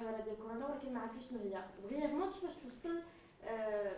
تاع ديال كورونا ولكن ما عرفيش ما هي كيفاش توصل آه،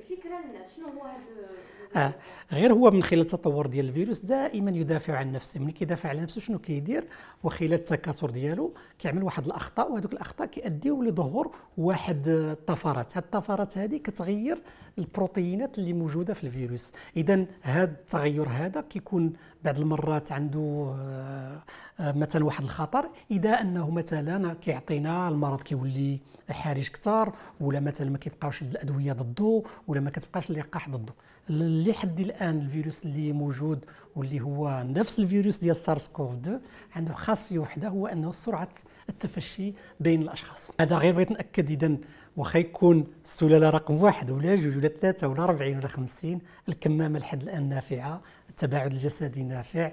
الفكره شنو هو هذا آه غير هو من خلال التطور ديال الفيروس دائما يدافع عن نفسه ملي كيدافع على نفسه شنو كيدير وخلال التكاثر ديالو كيعمل واحد الاخطاء وهذوك الاخطاء كيؤديو لظهور واحد الطفرات هاد الطفرات هذه كتغير البروتينات اللي موجوده في الفيروس اذا هذا التغير هذا كيكون بعض المرات عنده آه، آه، مثلا واحد الخطر اذا انه مثلا كيعطينا المرض كيولي حرج كثار ولا مثلا ما كيبقاوش الادويه ضده ولا ما كتبقاش اللقاح ضده لحد الان الفيروس اللي موجود واللي هو نفس الفيروس ديال سارس كوف 2 عنده خاصيه وحده هو انه سرعه التفشي بين الاشخاص هذا غير بغيت ناكد اذا واخا يكون السلاله رقم واحد ولا جوج ولا ثلاثه ولا 40 ولا 50 الكمامه لحد الان نافعه التباعد الجسدي نافع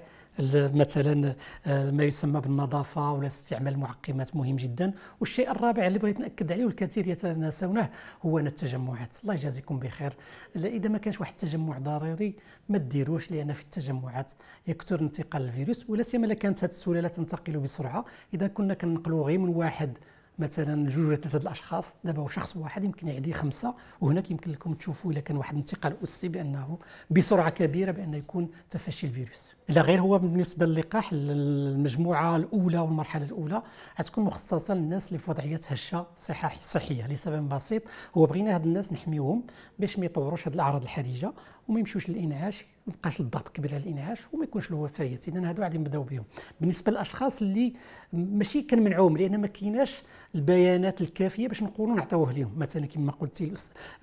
مثلا آه، ما يسمى بالنظافه ولا استعمال المعقمات مهم جدا والشيء الرابع اللي بغيت ناكد عليه والكثير يتناسونه هو التجمعات الله يجازيكم بخير اذا ما كانش واحد تجمع ضريري ما ديروش لان في التجمعات يكثر انتقال الفيروس ولا سيما كانت هذه السلاله تنتقل بسرعه اذا كنا كننقلوا غير من واحد مثلا جوج ولا ثلاثه الاشخاص دابا هو شخص واحد يمكن يعدي خمسه وهناك يمكن لكم تشوفوا اذا كان واحد الانتقال اسي بانه بسرعه كبيره بانه يكون تفشي الفيروس الا غير هو بالنسبه للقاح المجموعه الاولى والمرحله الاولى غتكون مخصصه للناس اللي في وضعيه هشه صحيه لسبب بسيط هو بغينا هاد الناس نحميهم باش ما يطوروش هاد الاعراض الحرجه وما يمشوش للانعاش ما الضغط كبير على الانعاش وما يكونش الوفيات اذا هادو غادي نبداو بهم بالنسبه للاشخاص اللي ماشي كنمنعوهم لان ما كايناش البيانات الكافيه باش نقولوا نعطيوه لهم مثلا كما قلتي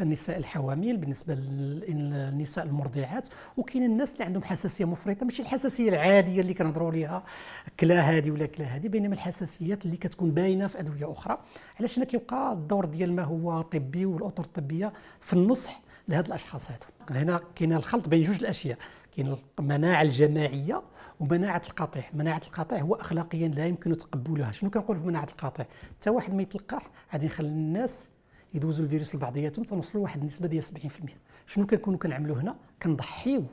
النساء الحوامل بالنسبه للنساء المرضعات وكاين الناس اللي عندهم حساسيه مفرطه ماشي الحساسيه العاديه اللي كنهضروا عليها كلا هذه ولا كلا هذه بينما الحساسيات اللي كتكون باينه في ادويه اخرى علاش هنا كيبقى الدور ديال ما هو طبي والاطر الطبيه في النصح لهاد الاشخاص هادو هنا كاين الخلط بين جوج الاشياء كاين المناعه الجماعيه ومناعه القطيع مناعه القطيع هو اخلاقيا لا يمكن تقبلها شنو كنقول في مناعه القطيع حتى واحد ما يتلقاح غادي نخلي الناس يدوزوا الفيروس لبعضياتهم تنوصلوا لواحد النسبه ديال 70% شنو كنكونوا كنعملوا هنا كنضحيو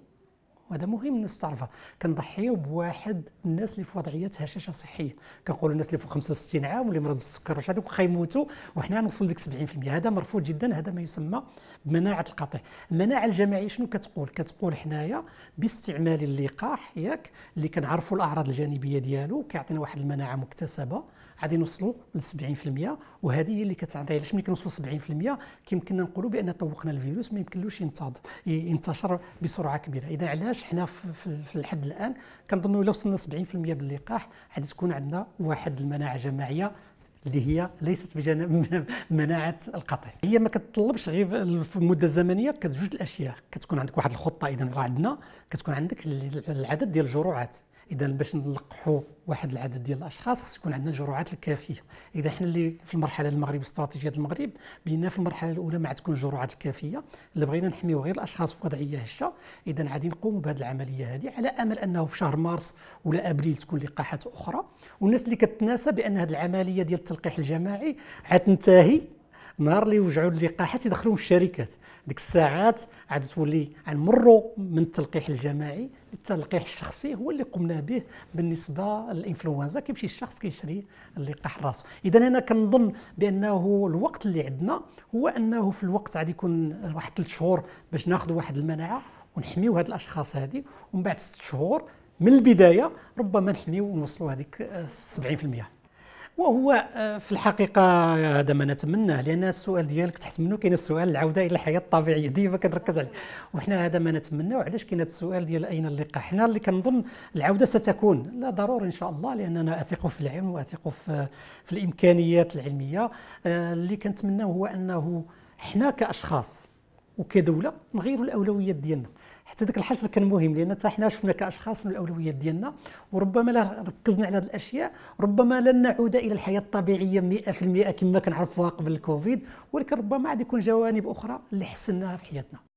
وهذا مهم نستعرفه كنضحيو بواحد الناس اللي في وضعيه هشاشه صحيه كنقولوا الناس اللي فوق 65 عام واللي مرض بالسكر هذوك غيموتوا وحنا نوصل لديك 70% هذا مرفوض جدا هذا ما يسمى بمناعه القطيع المناعه الجماعيه شنو كتقول كتقول حنايا باستعمال اللقاح ياك اللي كنعرفوا الاعراض الجانبيه ديالو كيعطينا واحد المناعه مكتسبه غادي نوصلوا ل 70% وهذه هي اللي كتعطي علاش ملي كنوصلوا 70% كيمكننا نقولوا بان طوقنا الفيروس ما يمكنلوش ينتشر بسرعه كبيره اذا علاش علاش حنا في الحد الان كنظنوا الا وصلنا 70% باللقاح غادي تكون عندنا واحد المناعه جماعيه اللي هي ليست بجانب مناعه القطيع هي ما كتطلبش غير في المده الزمنيه كتجوج الاشياء كتكون عندك واحد الخطه اذا راه عندنا كتكون عندك العدد ديال الجروعات اذا باش نلقحوا واحد العدد ديال الاشخاص خص يكون عندنا الجرعات الكافيه اذا حنا اللي في المرحله المغرب استراتيجيه المغرب بينا في المرحله الاولى ما عاد تكون الجرعات الكافيه اللي بغينا نحميو غير الاشخاص في وضعيه هشه اذا غادي نقوموا بهذه العمليه هذه على امل انه في شهر مارس ولا ابريل تكون لقاحات اخرى والناس اللي كتناسى بان هذه العمليه ديال التلقيح الجماعي عاد تنتهي نهار اللي يوجعوا اللقاحات يدخلوهم الشركات ديك الساعات عاد تولي مروا من التلقيح الجماعي التلقيح الشخصي هو اللي قمنا به بالنسبه للانفلونزا كيمشي الشخص كيشري اللقاح راسو اذا انا كنظن بانه الوقت اللي عندنا هو انه في الوقت غادي يكون واحد ثلاث شهور باش ناخذ واحد المناعه ونحميو هاد الاشخاص هذه ومن بعد ست شهور من البدايه ربما نحميو ونوصلوا هذيك 70% وهو آه، في الحقيقة هذا ما نتمناه لأن السؤال ديالك تحت منه كاين السؤال العودة إلى الحياة الطبيعية ديما كنركز عليه وحنا هذا ما نتمناه وعلاش كاين هذا السؤال ديال أين اللقاء حنا اللي كنظن العودة ستكون لا ضروري إن شاء الله لأننا أثق في العلم وأثق في, في الإمكانيات العلمية آه، اللي كنتمناه هو أنه حنا كأشخاص وكدولة نغيروا الأولويات ديالنا حتى ذاك الحشر كان مهم لان حتى حنا شفنا كاشخاص الاولويات ديالنا وربما لا ركزنا على هذه الاشياء ربما لن نعود الى الحياه الطبيعيه 100% كما كنعرفوها قبل الكوفيد ولكن ربما عاد يكون جوانب اخرى اللي حسناها في حياتنا